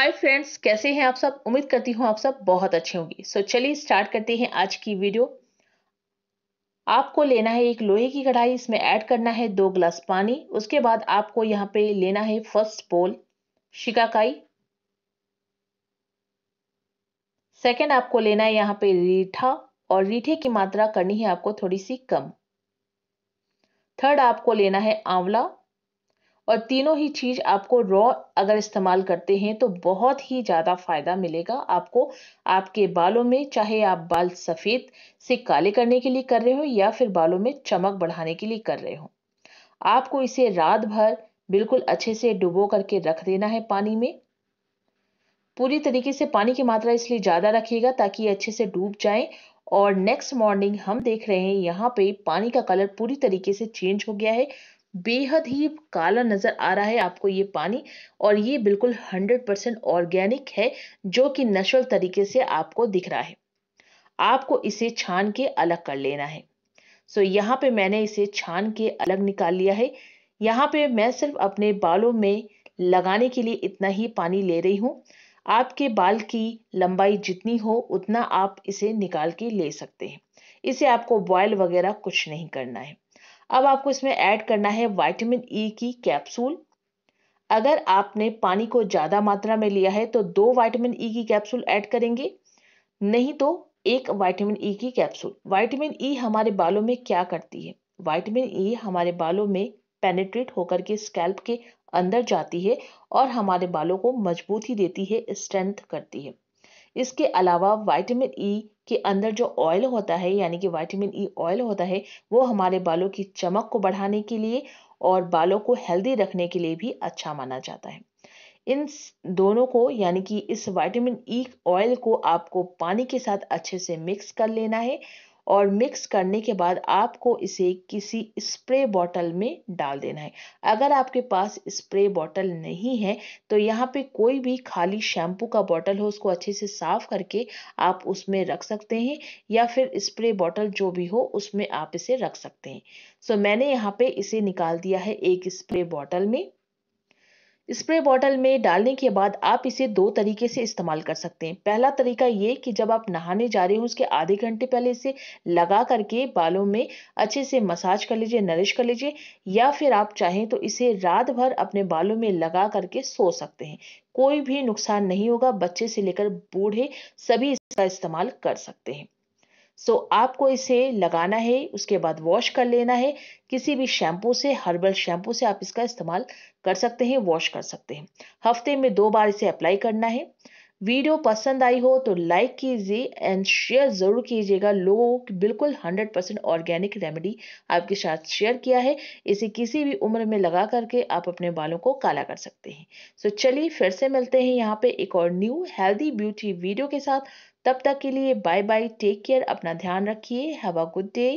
hi friends कैसे हैं आप सब उम्मीद करती हूँ आप सब बहुत अच्छे होंगे सो so, चलिए स्टार्ट करते हैं आज की वीडियो आपको लेना है एक लोहे की कढ़ाई इसमें ऐड करना है दो ग्लास पानी उसके बाद आपको यहाँ पे लेना है फर्स्ट बोल शिकाकाई सेकंड आपको लेना है यहाँ पे रीठा और रीठे की मात्रा करनी है आपको थोड़ी सी कम थर्ड आपको लेना है आंवला और तीनों ही चीज़ आपको रॉ अगर इस्तेमाल करते हैं तो बहुत ही ज़्यादा फ़ायदा मिलेगा आपको आपके बालों में चाहे आप बाल सफ़ेद से काले करने के लिए कर रहे हो या फिर बालों में चमक बढ़ाने के लिए कर रहे हो आपको इसे रात भर बिल्कुल अच्छे से डुबो करके रख देना है पानी में पूरी तरीके से पानी की मात्रा इसलिए ज़्यादा रखिएगा ताकि अच्छे से डूब जाए और नेक्स्ट मॉर्निंग हम देख रहे हैं यहाँ पे पानी का कलर पूरी तरीके से चेंज हो गया है बेहद ही काला नज़र आ रहा है आपको ये पानी और ये बिल्कुल 100% ऑर्गेनिक है जो कि नेचुरल तरीके से आपको दिख रहा है आपको इसे छान के अलग कर लेना है सो so, यहाँ पे मैंने इसे छान के अलग निकाल लिया है यहाँ पे मैं सिर्फ अपने बालों में लगाने के लिए इतना ही पानी ले रही हूँ आपके बाल की लंबाई जितनी हो उतना आप इसे निकाल के ले सकते हैं इसे आपको बॉयल वगैरह कुछ नहीं करना है अब आपको इसमें ऐड करना है वाइटामिन ई e की कैप्सूल अगर आपने पानी को ज़्यादा मात्रा में लिया है तो दो वाइटामिन ई e की कैप्सूल ऐड करेंगे नहीं तो एक वाइटामिन ई e की कैप्सूल वाइटामिन ई हमारे बालों में क्या करती है वाइटामिन ई e हमारे बालों में पेनेट्रेट होकर के स्कैल्प के अंदर जाती है और हमारे बालों को मजबूती देती है स्ट्रेंथ करती है इसके अलावा वाइटामिन ई e के अंदर जो ऑयल होता है यानी कि वाइटामिन ई ऑयल होता है वो हमारे बालों की चमक को बढ़ाने के लिए और बालों को हेल्दी रखने के लिए भी अच्छा माना जाता है इन दोनों को यानी कि इस वाइटामिन ई ऑयल को आपको पानी के साथ अच्छे से मिक्स कर लेना है और मिक्स करने के बाद आपको इसे किसी स्प्रे बॉटल में डाल देना है अगर आपके पास स्प्रे बॉटल नहीं है तो यहाँ पे कोई भी खाली शैम्पू का बॉटल हो उसको अच्छे से साफ करके आप उसमें रख सकते हैं या फिर स्प्रे बॉटल जो भी हो उसमें आप इसे रख सकते हैं सो so, मैंने यहाँ पे इसे निकाल दिया है एक स्प्रे बॉटल में स्प्रे बॉटल में डालने के बाद आप इसे दो तरीके से इस्तेमाल कर सकते हैं पहला तरीका ये कि जब आप नहाने जा रहे हो उसके आधे घंटे पहले इसे लगा करके बालों में अच्छे से मसाज कर लीजिए नरिश कर लीजिए या फिर आप चाहें तो इसे रात भर अपने बालों में लगा करके सो सकते हैं कोई भी नुकसान नहीं होगा बच्चे से लेकर बूढ़े सभी इसका इस्तेमाल कर सकते हैं सो आपको इसे लगाना है उसके बाद वॉश कर लेना है किसी भी शैम्पू से हर्बल शैम्पू से आप इसका इस्तेमाल कर सकते हैं वॉश कर सकते हैं हफ्ते में दो बार इसे अप्लाई करना है वीडियो पसंद आई हो तो लाइक कीजिए एंड शेयर ज़रूर कीजिएगा लोगों को बिल्कुल 100 परसेंट ऑर्गेनिक रेमेडी आपके साथ शेयर किया है इसे किसी भी उम्र में लगा करके आप अपने बालों को काला कर सकते हैं सो so चलिए फिर से मिलते हैं यहाँ पे एक और न्यू हेल्दी ब्यूटी वीडियो के साथ तब तक के लिए बाय बाय टेक केयर अपना ध्यान रखिए हैव अ गुड डे